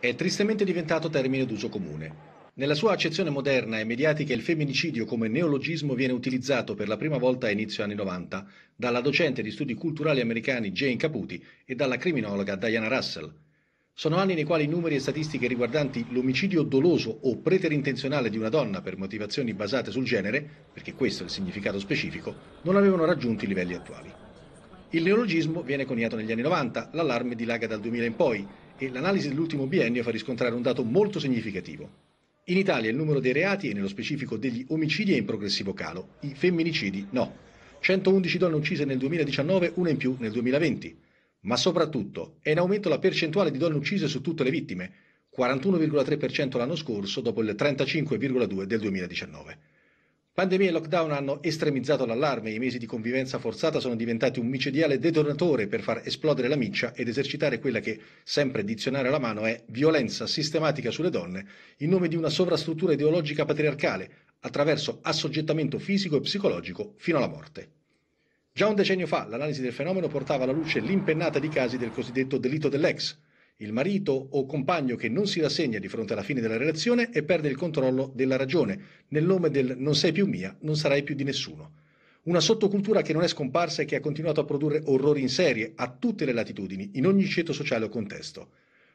è tristemente diventato termine d'uso comune. Nella sua accezione moderna e mediatica il femminicidio come neologismo viene utilizzato per la prima volta a inizio anni 90 dalla docente di studi culturali americani Jane Caputi e dalla criminologa Diana Russell. Sono anni nei quali numeri e statistiche riguardanti l'omicidio doloso o preterintenzionale di una donna per motivazioni basate sul genere, perché questo è il significato specifico, non avevano raggiunto i livelli attuali. Il neologismo viene coniato negli anni 90, l'allarme dilaga dal 2000 in poi e l'analisi dell'ultimo biennio fa riscontrare un dato molto significativo. In Italia il numero dei reati e nello specifico degli omicidi è in progressivo calo, i femminicidi no. 111 donne uccise nel 2019, una in più nel 2020. Ma soprattutto è in aumento la percentuale di donne uccise su tutte le vittime, 41,3% l'anno scorso dopo il 35,2% del 2019. Pandemia e lockdown hanno estremizzato l'allarme, i mesi di convivenza forzata sono diventati un micidiale detonatore per far esplodere la miccia ed esercitare quella che, sempre dizionare alla mano, è violenza sistematica sulle donne in nome di una sovrastruttura ideologica patriarcale, attraverso assoggettamento fisico e psicologico fino alla morte. Già un decennio fa l'analisi del fenomeno portava alla luce l'impennata di casi del cosiddetto delitto dell'ex, il marito o compagno che non si rassegna di fronte alla fine della relazione e perde il controllo della ragione, nel nome del non sei più mia, non sarai più di nessuno. Una sottocultura che non è scomparsa e che ha continuato a produrre orrori in serie a tutte le latitudini, in ogni ceto sociale o contesto.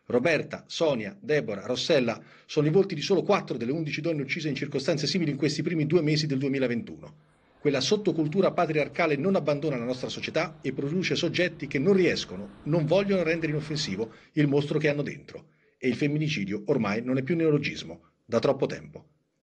Roberta, Sonia, Deborah, Rossella sono i volti di solo quattro delle undici donne uccise in circostanze simili in questi primi due mesi del 2021. Quella sottocultura patriarcale non abbandona la nostra società e produce soggetti che non riescono, non vogliono rendere inoffensivo il mostro che hanno dentro. E il femminicidio ormai non è più neologismo, da troppo tempo.